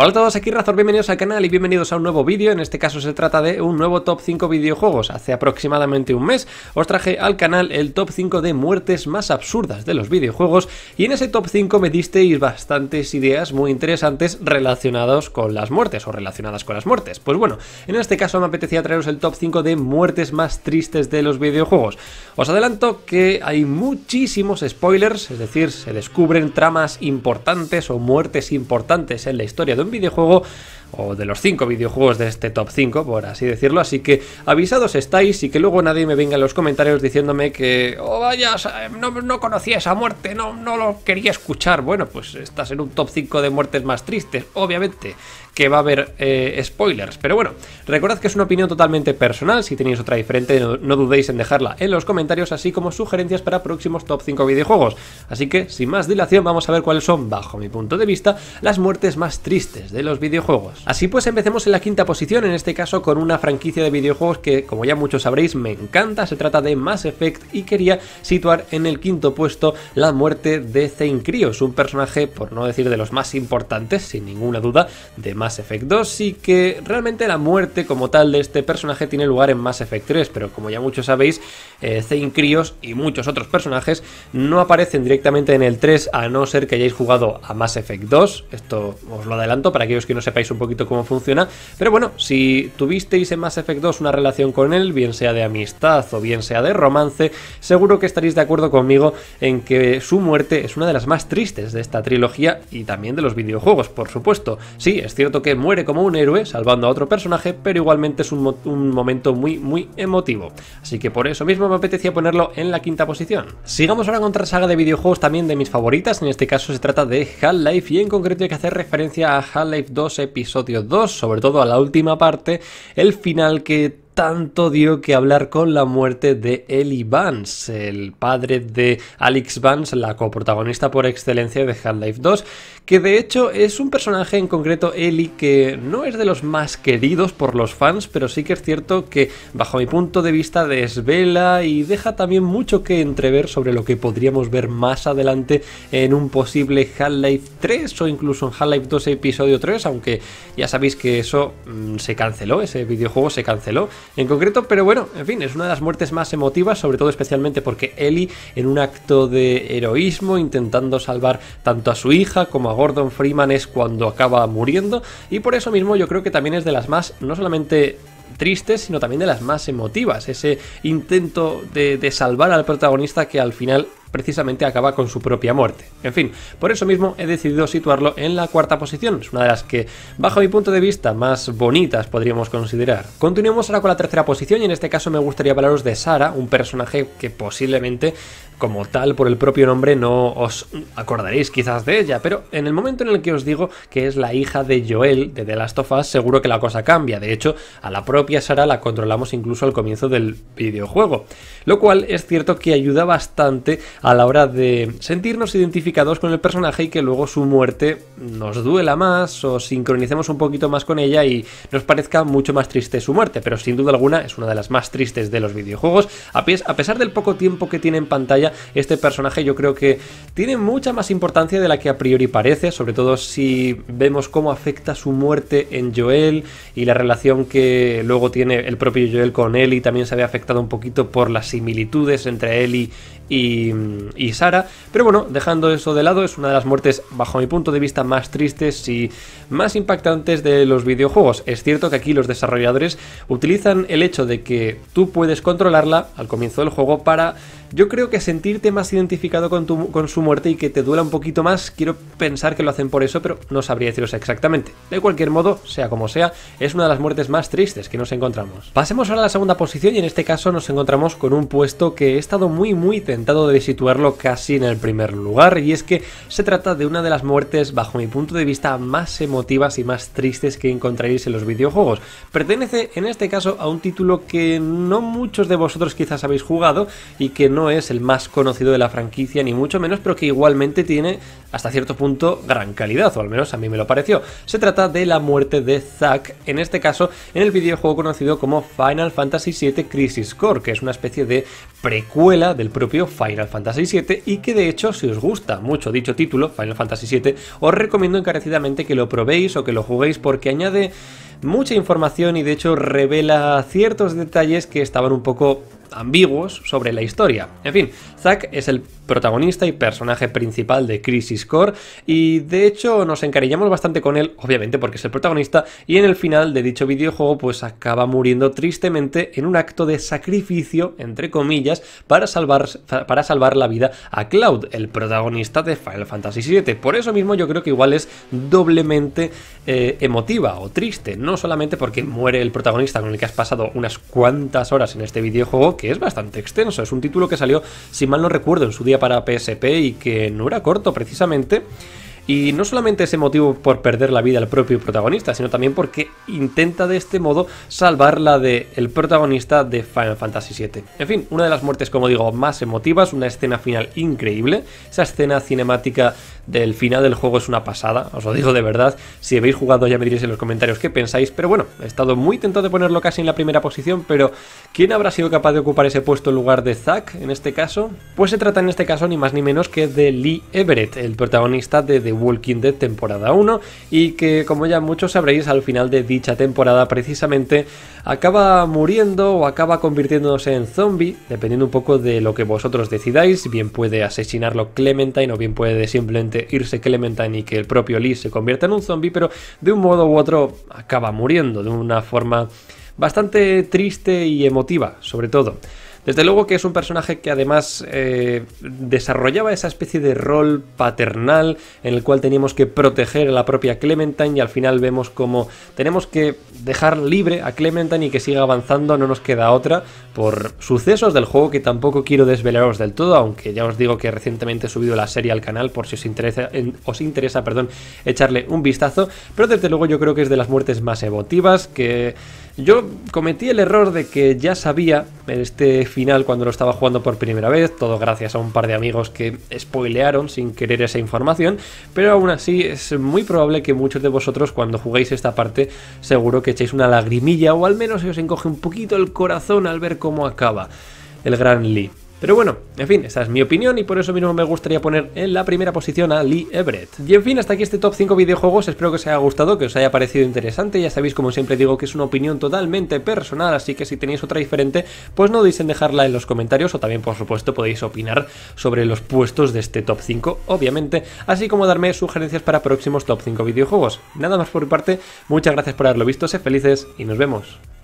Hola a todos, aquí Razor, bienvenidos al canal y bienvenidos a un nuevo vídeo, en este caso se trata de un nuevo top 5 videojuegos. Hace aproximadamente un mes os traje al canal el top 5 de muertes más absurdas de los videojuegos y en ese top 5 me disteis bastantes ideas muy interesantes relacionadas con las muertes o relacionadas con las muertes. Pues bueno, en este caso me apetecía traeros el top 5 de muertes más tristes de los videojuegos. Os adelanto que hay muchísimos spoilers, es decir, se descubren tramas importantes o muertes importantes en la historia de un videojuego o de los cinco videojuegos de este top 5, por así decirlo. Así que avisados estáis y que luego nadie me venga en los comentarios diciéndome que, oh vaya, no, no conocía esa muerte, no, no lo quería escuchar. Bueno, pues estás en un top 5 de muertes más tristes, obviamente que va a haber eh, spoilers. Pero bueno, recordad que es una opinión totalmente personal, si tenéis otra diferente no, dudéis en dejarla en los comentarios, así como sugerencias para próximos top 5 videojuegos. Así que, sin más dilación, vamos a ver cuáles son, bajo mi punto de vista, las muertes más tristes de los videojuegos. Así pues, empecemos en la quinta posición, en este caso con una franquicia de videojuegos que, como ya muchos sabréis, me encanta, se trata de Mass Effect y quería situar en el quinto puesto la muerte de Zane Krios, un personaje, por no decir de los más importantes, sin ninguna duda, de Mass Mass Effect 2 y que realmente la muerte como tal de este personaje tiene lugar en Mass Effect 3, pero como ya muchos sabéis, eh, Zane Krios y muchos otros personajes no aparecen directamente en el 3 a no ser que hayáis jugado a Mass Effect 2, esto os lo adelanto para aquellos que no sepáis un poquito cómo funciona, pero bueno, si tuvisteis en Mass Effect 2 una relación con él, bien sea de amistad o bien sea de romance, seguro que estaréis de acuerdo conmigo en que su muerte es una de las más tristes de esta trilogía y también de los videojuegos, por supuesto. Sí, es cierto que muere como un héroe salvando a otro personaje, pero igualmente es un, un momento muy, muy emotivo. Así que por eso mismo me apetecía ponerlo en la quinta posición. Sigamos ahora con otra saga de videojuegos también de mis favoritas, en este caso se trata de Half-Life y en concreto hay que hacer referencia a Half-Life 2 Episodio 2, sobre todo a la última parte, el final que tanto dio que hablar con la muerte de Ellie Vance, el padre de Alex Vance, la coprotagonista por excelencia de Half-Life 2, que de hecho es un personaje en concreto, Eli que no es de los más queridos por los fans, pero sí que es cierto que bajo mi punto de vista desvela y deja también mucho que entrever sobre lo que podríamos ver más adelante en un posible Half-Life 3 o incluso en Half-Life 2 episodio 3, aunque ya sabéis que eso mm, se canceló, ese videojuego se canceló en concreto, pero bueno, en fin, es una de las muertes más emotivas, sobre todo especialmente porque Eli en un acto de heroísmo intentando salvar tanto a su hija como a Gordon Freeman es cuando acaba muriendo y por eso mismo yo creo que también es de las más, no solamente tristes, sino también de las más emotivas. Ese intento de, salvar al protagonista que al final precisamente acaba con su propia muerte. En fin, por eso mismo he decidido situarlo en la cuarta posición, es una de las que, bajo mi punto de vista, más bonitas podríamos considerar. Continuemos ahora con la tercera posición y en este caso me gustaría hablaros de Sara, un personaje que posiblemente, como tal por el propio nombre, no os acordaréis quizás de ella, pero en el momento en el que os digo que es la hija de Joel de The Last of Us, seguro que la cosa cambia. De hecho, a la propia Sara la controlamos incluso al comienzo del videojuego, lo cual es cierto que ayuda bastante a la hora de sentirnos identificados con el personaje y que luego su muerte nos duela más o sincronicemos un poquito más con ella y nos parezca mucho más triste su muerte, pero sin duda alguna es una de las más tristes de los videojuegos. A pesar del poco tiempo que tiene en pantalla, este personaje yo creo que tiene mucha más importancia de la que a priori parece, sobre todo si vemos cómo afecta su muerte en Joel y la relación que luego tiene el propio Joel con Ellie, también se ve afectado un poquito por las similitudes entre Ellie y y Sara. Pero bueno, dejando eso de lado, es una de las muertes, bajo mi punto de vista, más tristes y más impactantes de los videojuegos. Es cierto que aquí los desarrolladores utilizan el hecho de que tú puedes controlarla al comienzo del juego para, yo creo que sentirte más identificado con, su muerte y que te duela un poquito más. Quiero pensar que lo hacen por eso, pero no sabría deciros exactamente. De cualquier modo, sea como sea, es una de las muertes más tristes que nos encontramos. Pasemos ahora a la segunda posición y en este caso nos encontramos con un puesto que he estado muy muy tentado de casi en el primer lugar, y es que se trata de una de las muertes, bajo mi punto de vista, más emotivas y más tristes que encontraréis en los videojuegos. Pertenece, en este caso, a un título que no muchos de vosotros quizás habéis jugado y que no es el más conocido de la franquicia, ni mucho menos, pero que igualmente tiene, hasta cierto punto, gran calidad, o al menos a mí me lo pareció. Se trata de la muerte de Zack, en este caso, en el videojuego conocido como Final Fantasy VII Crisis Core, que es una especie de precuela del propio Final Fantasy y que de hecho, si os gusta mucho dicho título, Final Fantasy VII, os recomiendo encarecidamente que lo probéis o que lo juguéis porque añade mucha información y de hecho revela ciertos detalles que estaban un poco ambiguos sobre la historia. En fin, Zack es el protagonista y personaje principal de Crisis Core y de hecho nos encariñamos bastante con él, obviamente porque es el protagonista, y en el final de dicho videojuego pues acaba muriendo tristemente en un acto de sacrificio, entre comillas, para salvar, para salvar la vida a Cloud, el protagonista de Final Fantasy VII. Por eso mismo yo creo que igual es doblemente eh, emotiva o triste, no solamente porque muere el protagonista con el que has pasado unas cuantas horas en este videojuego, que es bastante extenso. Es un título que salió, si mal no recuerdo, en su día para PSP y que no era corto precisamente. Y no solamente ese motivo por perder la vida al propio protagonista, sino también porque intenta de este modo salvarla la del el protagonista de Final Fantasy VII. En fin, una de las muertes, como digo, más emotivas, una escena final increíble. Esa escena cinemática del final del juego es una pasada, os lo digo de verdad. Si habéis jugado ya me diréis en los comentarios qué pensáis, pero bueno, he estado muy tentado de ponerlo casi en la primera posición, pero ¿quién habrá sido capaz de ocupar ese puesto en lugar de Zack en este caso? Pues se trata en este caso ni más ni menos que de Lee Everett, el protagonista de The Walking Dead temporada 1 y que como ya muchos sabréis al final de dicha temporada precisamente acaba muriendo o acaba convirtiéndose en zombie, dependiendo un poco de lo que vosotros decidáis, bien puede asesinarlo Clementine o bien puede simplemente irse Clementine y que el propio Lee se convierta en un zombie, pero de un modo u otro acaba muriendo de una forma bastante triste y emotiva, sobre todo. Desde luego que es un personaje que además eh, desarrollaba esa especie de rol paternal en el cual teníamos que proteger a la propia Clementine y al final vemos como tenemos que dejar libre a Clementine y que siga avanzando, no nos queda otra por sucesos del juego que tampoco quiero desvelaros del todo, aunque ya os digo que recientemente he subido la serie al canal por si os interesa, os interesa perdón, echarle un vistazo, pero desde luego yo creo que es de las muertes más emotivas, que yo cometí el error de que ya sabía en este final cuando lo estaba jugando por primera vez, todo gracias a un par de amigos que spoilearon sin querer esa información, pero aún así es muy probable que muchos de vosotros cuando juguéis esta parte seguro que echéis una lagrimilla o al menos se os encoge un poquito el corazón al ver cómo acaba el gran Lee. Pero bueno, en fin, esa es mi opinión y por eso mismo me gustaría poner en la primera posición a Lee Everett. Y en fin, hasta aquí este top 5 videojuegos, espero que os haya gustado, que os haya parecido interesante, ya sabéis como siempre digo que es una opinión totalmente personal, así que si tenéis otra diferente, pues no dudéis en dejarla en los comentarios o también por supuesto podéis opinar sobre los puestos de este top 5, obviamente, así como darme sugerencias para próximos top 5 videojuegos. Nada más por mi parte, muchas gracias por haberlo visto, sé felices y nos vemos.